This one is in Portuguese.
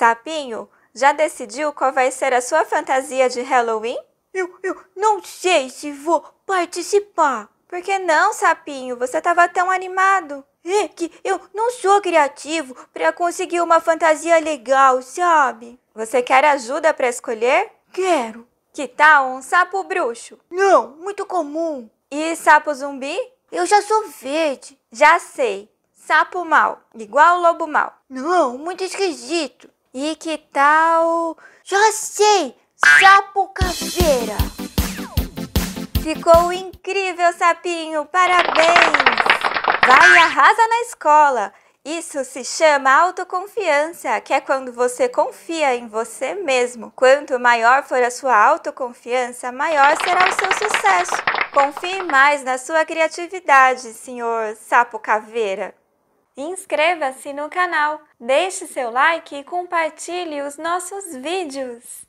Sapinho, já decidiu qual vai ser a sua fantasia de Halloween? Eu, eu não sei se vou participar. Por que não, Sapinho? Você estava tão animado. É que eu não sou criativo para conseguir uma fantasia legal, sabe? Você quer ajuda para escolher? Quero. Que tal um sapo bruxo? Não, muito comum. E sapo zumbi? Eu já sou verde. Já sei. Sapo mal, igual lobo mal. Não, muito esquisito. E que tal? Já sei! Sapo caveira! Ficou incrível, sapinho! Parabéns! Vai e arrasa na escola! Isso se chama autoconfiança, que é quando você confia em você mesmo. Quanto maior for a sua autoconfiança, maior será o seu sucesso. Confie mais na sua criatividade, senhor sapo caveira. Inscreva-se no canal, deixe seu like e compartilhe os nossos vídeos.